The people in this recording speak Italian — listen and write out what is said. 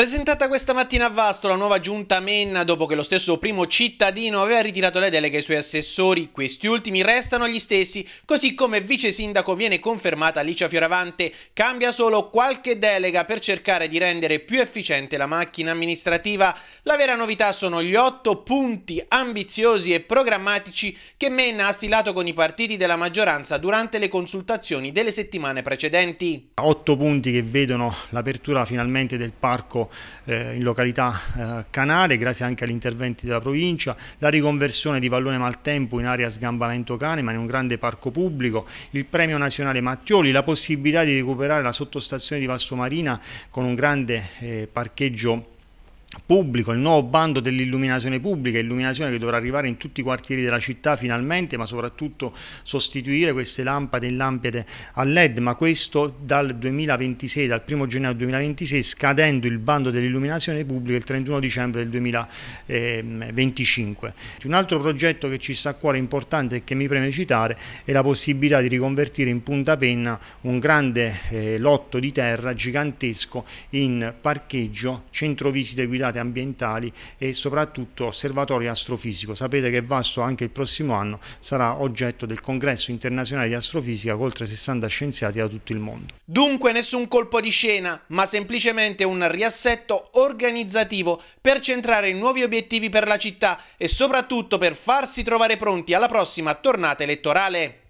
Presentata questa mattina a Vasto la nuova giunta Menna dopo che lo stesso primo cittadino aveva ritirato le deleghe ai suoi assessori, questi ultimi restano gli stessi, così come vice sindaco viene confermata Alicia Fioravante, cambia solo qualche delega per cercare di rendere più efficiente la macchina amministrativa. La vera novità sono gli otto punti ambiziosi e programmatici che Menna ha stilato con i partiti della maggioranza durante le consultazioni delle settimane precedenti. Otto punti che vedono l'apertura finalmente del parco eh, in località eh, Canale, grazie anche agli interventi della provincia, la riconversione di Vallone Maltempo in area sgambamento cane, ma in un grande parco pubblico, il premio nazionale Mattioli, la possibilità di recuperare la sottostazione di Valsomarina con un grande eh, parcheggio pubblico, il nuovo bando dell'illuminazione pubblica, illuminazione che dovrà arrivare in tutti i quartieri della città finalmente, ma soprattutto sostituire queste lampade in lampade a LED, ma questo dal 2026, dal 1 gennaio 2026, scadendo il bando dell'illuminazione pubblica il 31 dicembre del 2025. Un altro progetto che ci sta a cuore importante e che mi preme citare è la possibilità di riconvertire in punta penna un grande eh, lotto di terra gigantesco in parcheggio, centro visite guidate guidate ambientali e soprattutto osservatorio astrofisico. Sapete che Vasto anche il prossimo anno sarà oggetto del congresso internazionale di astrofisica con oltre 60 scienziati da tutto il mondo. Dunque nessun colpo di scena, ma semplicemente un riassetto organizzativo per centrare nuovi obiettivi per la città e soprattutto per farsi trovare pronti alla prossima tornata elettorale.